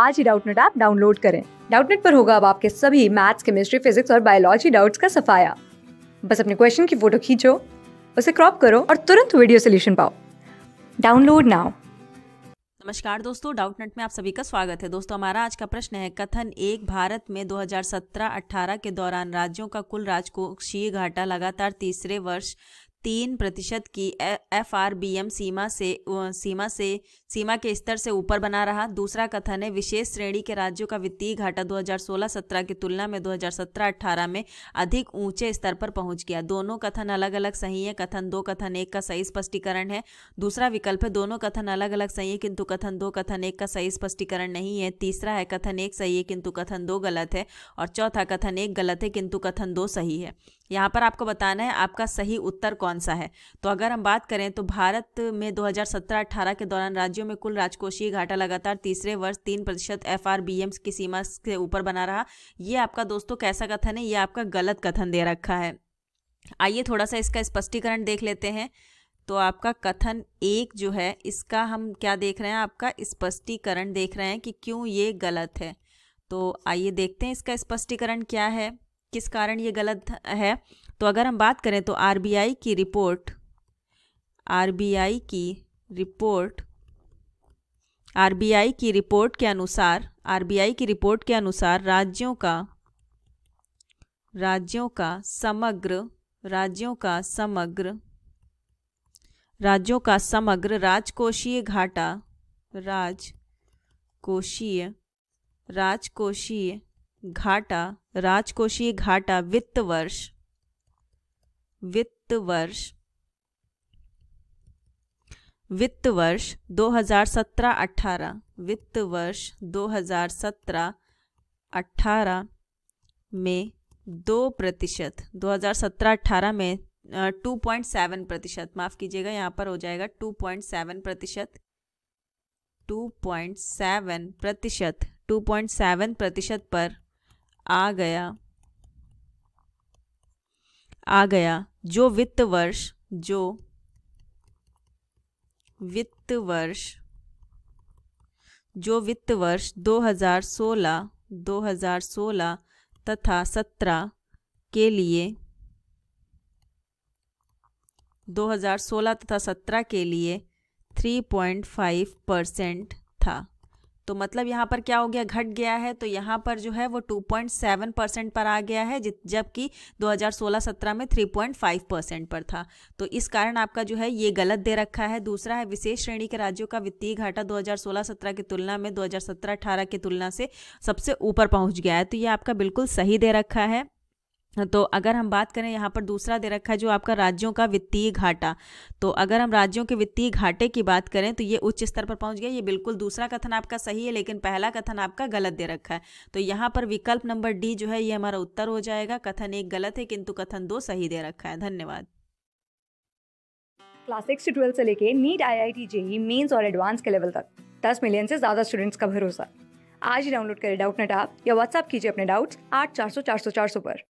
आज ही Doubtnut app download करें डाउटनेट पर होगा अब आपके सभी मैथ्स केमिस्ट्री फिजिक्स और बायोलॉजी डाउट्स का सफाया बस अपने क्वेश्चन की फोटो खींचो उसे क्रॉप करो और तुरंत वीडियो सोल्यूशन पाओ डाउनलोड नाउ नमस्कार दोस्तों डाउटनेट में आप सभी का स्वागत है दोस्तों हमारा आज का प्रश्न है कथन एक भारत में 2017-18 के दौरान राज्यों का कुल राजकोषीय घाटा लगातार तीसरे वर्ष तीन प्रतिशत की एफ आर बी एम सीमा से सीमा से सीमा के स्तर से ऊपर बना रहा दूसरा कथन है विशेष श्रेणी के राज्यों का वित्तीय घाटा 2016-17 की तुलना में 2017-18 में अधिक ऊंचे स्तर पर पहुंच गया दोनों कथन अलग अलग सही है कथन दो कथन एक का सही स्पष्टीकरण है दूसरा विकल्प है दोनों कथन अलग अलग सही है किंतु कथन दो कथन एक का सही स्पष्टीकरण नहीं है तीसरा है कथन एक सही है किंतु कथन दो गलत है और चौथा कथन एक गलत है किंतु कथन दो सही है यहाँ पर आपको बताना है आपका सही उत्तर कौन सा है तो अगर हम बात करें तो भारत में 2017-18 के दौरान राज्यों में कुल राजकोषीय घाटा लगातार तीसरे वर्ष तीन प्रतिशत एफ की सीमा से ऊपर बना रहा ये आपका दोस्तों कैसा कथन है ये आपका गलत कथन दे रखा है आइए थोड़ा सा इसका स्पष्टीकरण देख लेते हैं तो आपका कथन एक जो है इसका हम क्या देख रहे हैं आपका स्पष्टीकरण देख रहे हैं कि क्यों ये गलत है तो आइए देखते हैं इसका स्पष्टीकरण क्या है किस कारण ये गलत है तो अगर हम बात करें तो आरबीआई की रिपोर्ट आरबीआई की रिपोर्ट आरबीआई की रिपोर्ट के अनुसार आरबीआई की रिपोर्ट के अनुसार राज्यों का राज्यों का समग्र राज्यों का समग्र राज्यों का समग्र राजकोषीय घाटा राजकोषीय राजकोषीय घाटा राजकोषीय घाटा वित्त वर्ष वित्त वर्ष वित्त वर्ष 2017-18 वित्त वर्ष 2017-18 में दो प्रतिशत 2017-18 में टू पॉइंट सेवन प्रतिशत माफ़ कीजिएगा यहाँ पर हो जाएगा टू पॉइंट सेवन प्रतिशत टू पॉइंट सेवन प्रतिशत टू पॉइंट सेवन प्रतिशत पर आ गया आ गया जो वित्त वर्ष जो वित्त वर्ष जो वित्त वर्ष 2016 2016 तथा 17 के लिए 2016 तथा 17 के लिए 3.5 परसेंट था तो मतलब यहाँ पर क्या हो गया घट गया है तो यहाँ पर जो है वो 2.7 परसेंट पर आ गया है जबकि 2016-17 में 3.5 परसेंट पर था तो इस कारण आपका जो है ये गलत दे रखा है दूसरा है विशेष श्रेणी के राज्यों का वित्तीय घाटा 2016-17 की तुलना में 2017-18 की तुलना से सबसे ऊपर पहुँच गया है तो ये आपका बिल्कुल सही दे रखा है तो अगर हम बात करें यहाँ पर दूसरा दे रखा है जो आपका राज्यों का वित्तीय घाटा तो अगर हम राज्यों के वित्तीय घाटे की बात करें तो ये उच्च स्तर पर पहुँच गया ये बिल्कुल दूसरा कथन आपका सही है लेकिन पहला कथन आपका गलत दे रखा है तो यहाँ पर विकल्प नंबर डी जो है ये हमारा उत्तर हो जाएगा कथन एक गलत है किंतु कथन दो सही दे रखा है धन्यवाद क्लास सिक्स से ट्वेल्थ से लेके NEET I I T JEE mains और एडवांस के लेवल तक दस मिलियन से ज़्यादा स्टूडेंट्स का भरोसा आज ही डाउनलोड करें डाउट नेट आप या व्हाट्सअप कीजिए अपने डाउट्स आठ चार सौ चार सौ चार सौ पर